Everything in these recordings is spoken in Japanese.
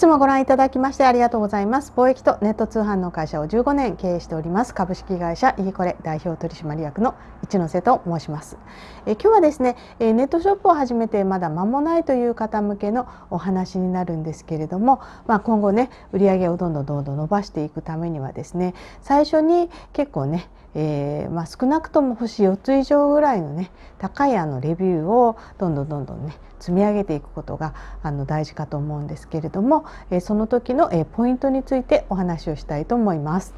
つもご覧いただきましてありがとうございます貿易とネット通販の会社を15年経営しております株式会社イーコレ代表取締役の一ノ瀬と申しますえ今日はですねネットショップを始めてまだ間もないという方向けのお話になるんですけれどもまあ今後ね売上をどんどんどんどん伸ばしていくためにはですね最初に結構ねえーまあ、少なくとも星4つ以上ぐらいのね高いあのレビューをどんどんどんどんね積み上げていくことがあの大事かと思うんですけれども、えー、その時の、えー、ポイントについてお話をしたいと思います。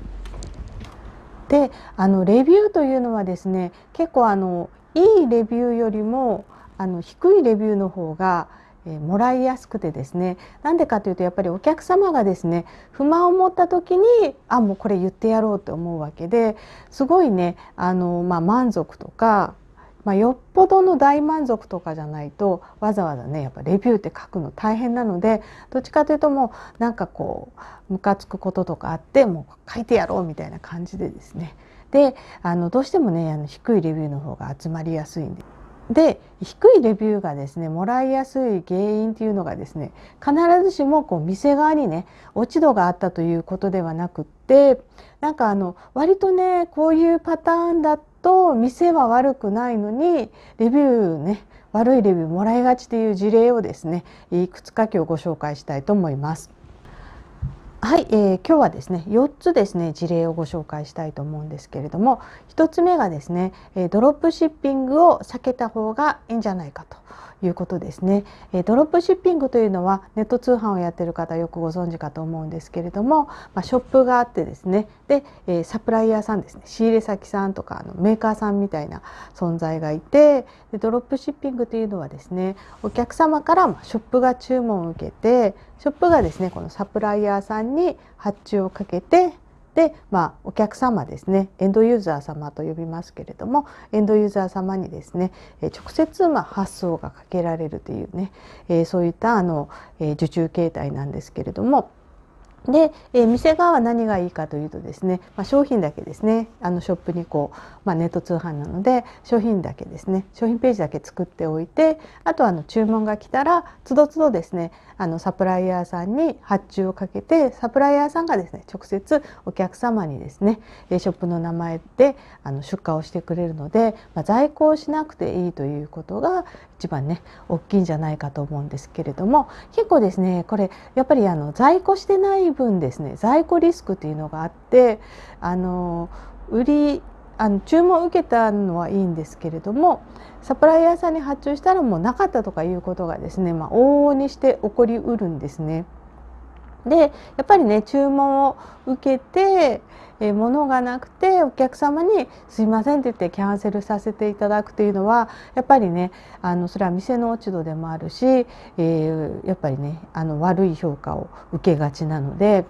であのレビューというのはですね結構あのいいレビューよりもあの低いレビューの方がえー、もらいやすくてですねなんでかというとやっぱりお客様がですね不満を持った時にあもうこれ言ってやろうと思うわけですごいねあの、まあ、満足とか、まあ、よっぽどの大満足とかじゃないとわざわざねやっぱレビューって書くの大変なのでどっちかというともうなんかこうムカつくこととかあってもう書いてやろうみたいな感じでですねであのどうしてもねあの低いレビューの方が集まりやすいんです。で低いレビューがですねもらいやすい原因っていうのがですね必ずしもこう店側にね落ち度があったということではなくってなんかあの割とねこういうパターンだと店は悪くないのにレビューね悪いレビューもらいがちという事例をですねいくつか今日ご紹介したいと思います。はい、えー、今日はですね4つですね事例をご紹介したいと思うんですけれども1つ目がですね、えドロップシッピングを避けた方がいいんじゃないかということですね、えー、ドロップシッピングというのはネット通販をやってる方よくご存知かと思うんですけれども、まあ、ショップがあってですねで、えー、サプライヤーさんですね仕入れ先さんとかあのメーカーさんみたいな存在がいてでドロップシッピングというのはですねお客様からショップが注文を受けてショップがですねこのサプライヤーさんに発注をかけてで、まあ、お客様ですねエンドユーザー様と呼びますけれどもエンドユーザー様にですね直接、まあ、発送がかけられるというね、えー、そういったあの、えー、受注形態なんですけれども。で、えー、店側は何がいいかというとですね、まあ、商品だけですねあのショップにこう、まあ、ネット通販なので商品だけですね商品ページだけ作っておいてあとあの注文が来たらつどつどですねあのサプライヤーさんに発注をかけてサプライヤーさんがですね直接お客様にですねショップの名前であの出荷をしてくれるので、まあ、在庫をしなくていいということが一番ね大きいんじゃないかと思うんですけれども結構ですねこれやっぱりあの在庫してない分ですね在庫リスクというのがあってあの売りあの注文を受けたのはいいんですけれどもサプライヤーさんに発注したらもうなかったとかいうことがですね、まあ、往々にして起こりうるんですね。でやっぱりね注文を受けて、えー、物がなくてお客様に「すいません」って言ってキャンセルさせていただくというのはやっぱりねあのそれは店の落ち度でもあるし、えー、やっぱりねあの悪い評価を受けがちなので。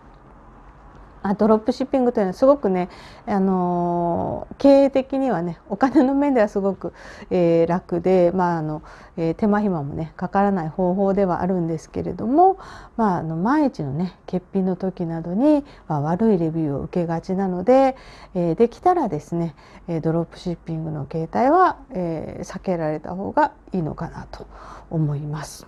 あドロップシッピングというのはすごくね、あの経営的にはねお金の面ではすごく、えー、楽で、まああのえー、手間暇もねかからない方法ではあるんですけれども、まあ、あの万一のね欠品の時などに、まあ、悪いレビューを受けがちなので、えー、できたらですね、えドロップシッピングの携帯は、え避けられた方がいいのかなと思います。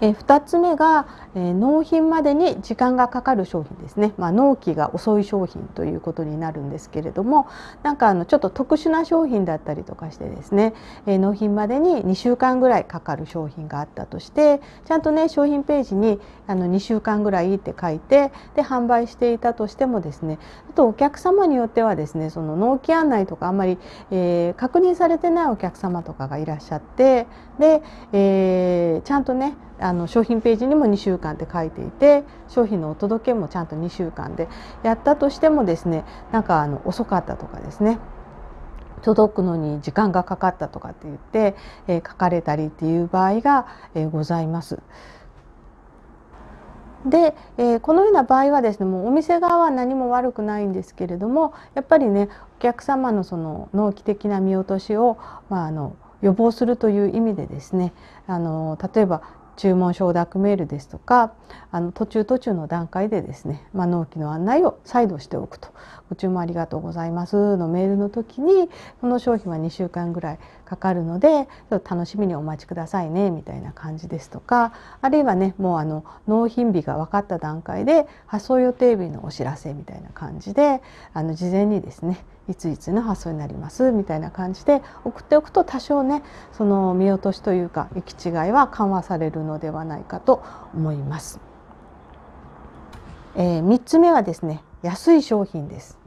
え2つ目が、え納品までに時間がかかる商品ですね、まあ、納期が遅い商品ということになるんですけれどもなんかあのちょっと特殊な商品だったりとかしてですね、え納品までに2週間ぐらいかかる商品があったとしてちゃんとね商品ページにあの2週間ぐらいって書いてで販売していたとしてもですねあとお客様によってはですねその納期案内とかあんまり、えー、確認されてないお客様とかがいらっしゃってで、えちゃんとねあの商品ページにも2週間間って書いていて商品のお届けもちゃんと2週間でやったとしてもですねなんかあの遅かったとかですね届くのに時間がかかったとかって言って、えー、書かれたりっていう場合が、えー、ございます。で、えー、このような場合はですねもうお店側は何も悪くないんですけれどもやっぱりねお客様のその納期的な見落としを、まあ、あの予防するという意味でですねあの例えば注文承諾メールですとかあの途中途中の段階でですね、まあ、納期の案内を再度しておくと「ご注文ありがとうございます」のメールの時にこの商品は2週間ぐらいかかるので楽しみにお待ちくださいねみたいな感じですとかあるいはねもうあの納品日が分かった段階で発送予定日のお知らせみたいな感じであの事前にですねいついつの発送になりますみたいな感じで送っておくと多少ねその見落としというか行き違いは緩和されるのではないかと思います。えー、3つ目はですね安い商品です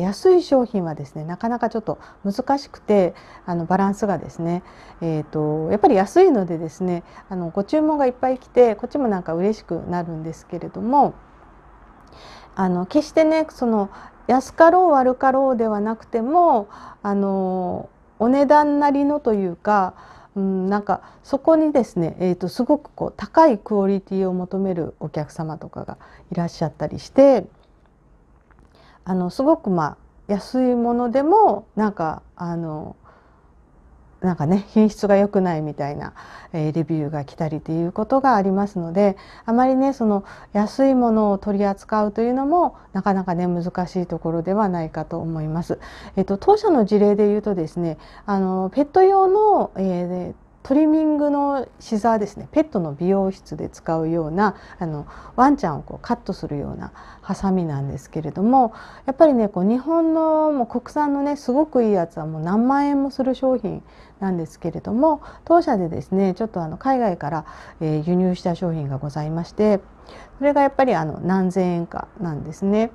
安い商品はですねなかなかちょっと難しくてあのバランスがですね、えーと、やっぱり安いのでですねあのご注文がいっぱい来てこっちもなんか嬉しくなるんですけれどもあの決してねその安かろう悪かろうではなくてもあのお値段なりのというかうん、なんかそこにですね、えー、とすごくこう高いクオリティを求めるお客様とかがいらっしゃったりしてあのすごくまあ安いものでもなんかあのなんかね品質が良くないみたいな、えー、レビューが来たりということがありますのであまりねその安いものを取り扱うというのもなかなかね難しいところではないかと思います。えっと、当社の事例で言うとですねあのペット用の、えートリミングのシザーですねペットの美容室で使うようなあのワンちゃんをこうカットするようなハサミなんですけれどもやっぱりねこう日本のもう国産のねすごくいいやつはもう何万円もする商品なんですけれども当社でですねちょっとあの海外から、えー、輸入した商品がございましてそれがやっぱりあの何千円かなんですね。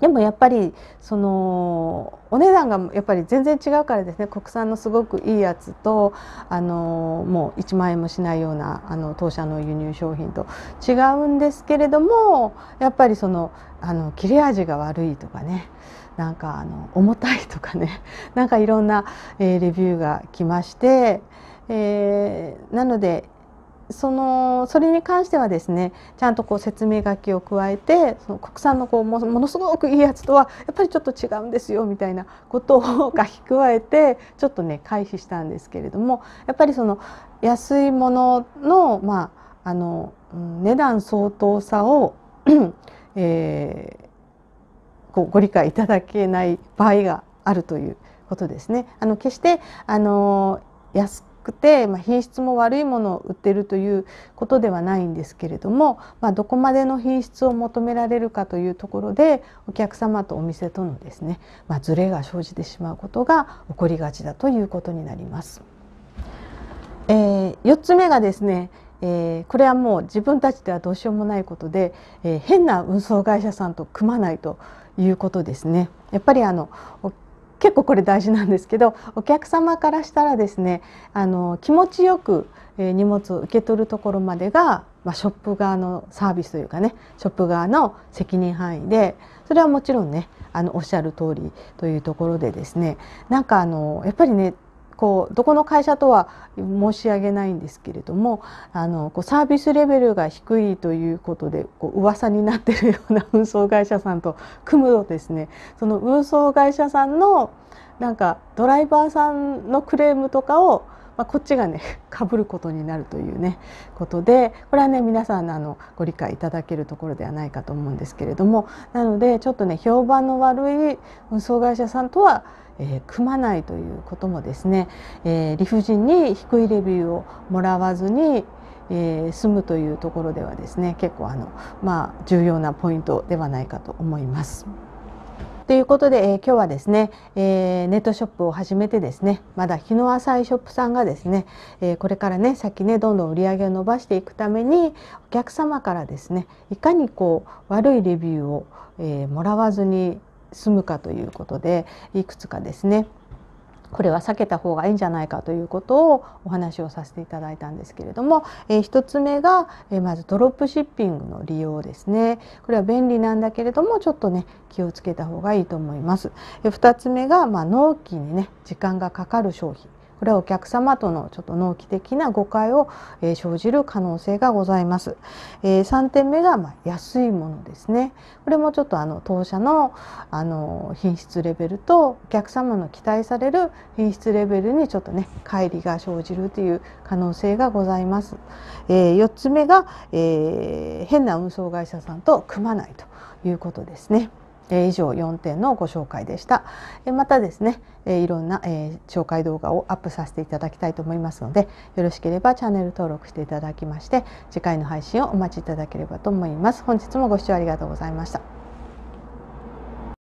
でもやっぱりそのお値段がやっぱり全然違うからですね国産のすごくいいやつとあのもう1万円もしないようなあの当社の輸入商品と違うんですけれどもやっぱりそのあの切れ味が悪いとかねなんかあの重たいとかね なんかいろんな、えー、レビューが来まして、えー、なのでそのそれに関してはですねちゃんとこう説明書きを加えてその国産のこうものすごくいいやつとはやっぱりちょっと違うんですよみたいなことを書き加えてちょっとね回避したんですけれどもやっぱりその安いものの,、まあ、あの値段相当さをえー、ごご理解いただけない場合があるということですね。あの決してあの安くて、まあ、品質も悪いものを売ってるということではないんですけれども、まあ、どこまでの品質を求められるかというところでお客様とお店とのですね、まあ、ズレが生じてしまうことが起こりがちだということになります。えー、4つ目がですねえー、これはもう自分たちではどうしようもないことで、えー、変な運送会社さんと組まないということですね。やっぱりあの結構これ大事なんですけどお客様からしたらですねあの気持ちよく荷物を受け取るところまでが、まあ、ショップ側のサービスというかねショップ側の責任範囲でそれはもちろんねあのおっしゃる通りというところでですねなんかあのやっぱりねこうどこの会社とは申し上げないんですけれどもあのこうサービスレベルが低いということでこう噂になってるような 運送会社さんと組むとですねその運送会社さんのなんかドライバーさんのクレームとかをまあ、こっちがねかぶ ることになるというねことでこれはね皆さんのあのご理解いただけるところではないかと思うんですけれどもなのでちょっとね評判の悪い運送会社さんとはえー、組まないということもですね、えー、理不尽に低いレビューをもらわずに、えー、済むというところではですね結構あの、まあ、重要なポイントではないかと思います。ということで、えー、今日はですね、えー、ネットショップを始めてですねまだ日の浅いショップさんがですね、えー、これからね先ねどんどん売り上げを伸ばしていくためにお客様からですねいかにこう悪いレビューを、えもらわずに済むかということでいくつかですねこれは避けた方がいいんじゃないかということをお話をさせていただいたんですけれども、えー、1つ目が、えー、まずドロップシッピングの利用ですねこれは便利なんだけれどもちょっとね気をつけた方がいいと思います。え2つ目が、まあ、納期にね時間がかかる商品これはお客様とのちょっと納期的な誤解を、え生じる可能性がございます。え3点目が、ま安いものですね。これもちょっとあの当社のあの品質レベルとお客様の期待される品質レベルにちょっとね乖離が生じるという可能性がございます。え4つ目が、え変な運送会社さんと組まないということですね。え以上4点のご紹介でしたえまたですねえいろんなえ紹介動画をアップさせていただきたいと思いますのでよろしければチャンネル登録していただきまして次回の配信をお待ちいただければと思います本日もご視聴ありがとうございました